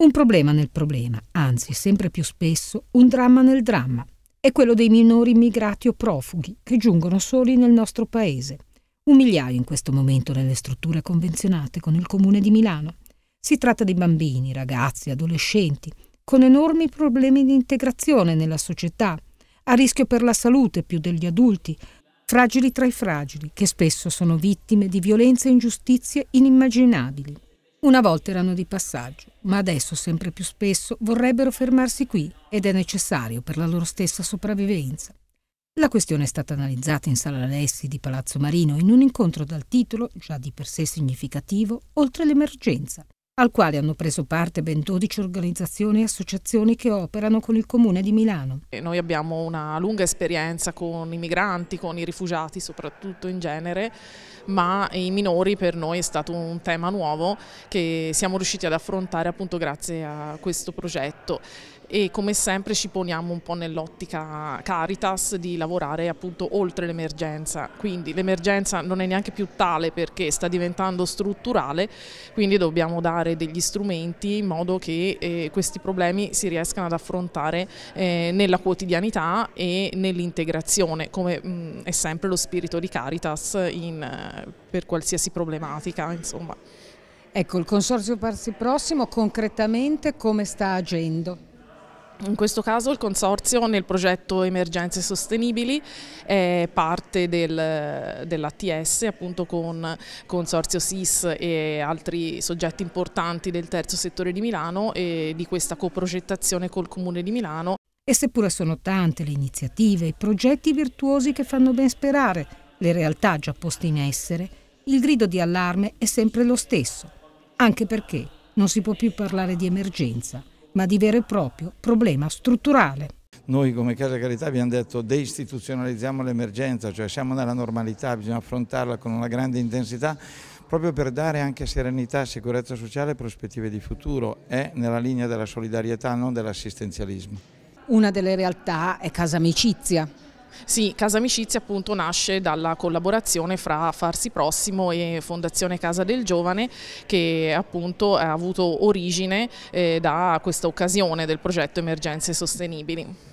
Un problema nel problema, anzi sempre più spesso un dramma nel dramma, è quello dei minori immigrati o profughi che giungono soli nel nostro paese. Un migliaio in questo momento nelle strutture convenzionate con il comune di Milano. Si tratta di bambini, ragazzi, adolescenti, con enormi problemi di integrazione nella società, a rischio per la salute più degli adulti, fragili tra i fragili, che spesso sono vittime di violenze e ingiustizie inimmaginabili. Una volta erano di passaggio, ma adesso sempre più spesso vorrebbero fermarsi qui ed è necessario per la loro stessa sopravvivenza. La questione è stata analizzata in Sala Alessi di Palazzo Marino in un incontro dal titolo, già di per sé significativo, Oltre l'emergenza, al quale hanno preso parte ben 12 organizzazioni e associazioni che operano con il Comune di Milano. E noi abbiamo una lunga esperienza con i migranti, con i rifugiati soprattutto in genere, ma i minori per noi è stato un tema nuovo che siamo riusciti ad affrontare appunto grazie a questo progetto e come sempre ci poniamo un po' nell'ottica Caritas di lavorare appunto oltre l'emergenza, quindi l'emergenza non è neanche più tale perché sta diventando strutturale, quindi dobbiamo dare trovare degli strumenti in modo che eh, questi problemi si riescano ad affrontare eh, nella quotidianità e nell'integrazione, come mh, mm, è sempre lo spirito di Caritas in, eh, per qualsiasi problematica. Insomma. Ecco, il Consorzio Parsi Prossimo concretamente come sta agendo? In questo caso il Consorzio nel progetto Emergenze Sostenibili è parte del, dell'ATS appunto con Consorzio SIS e altri soggetti importanti del terzo settore di Milano e di questa coprogettazione col Comune di Milano. E seppure sono tante le iniziative e i progetti virtuosi che fanno ben sperare le realtà già poste in essere, il grido di allarme è sempre lo stesso, anche perché non si può più parlare di emergenza ma di vero e proprio problema strutturale. Noi come Casa Carità abbiamo detto deistituzionalizziamo l'emergenza, cioè siamo nella normalità, bisogna affrontarla con una grande intensità proprio per dare anche serenità, sicurezza sociale e prospettive di futuro. È nella linea della solidarietà, non dell'assistenzialismo. Una delle realtà è Casa Amicizia, sì, Casa Amicizia appunto nasce dalla collaborazione fra Farsi Prossimo e Fondazione Casa del Giovane che appunto ha avuto origine eh, da questa occasione del progetto Emergenze Sostenibili.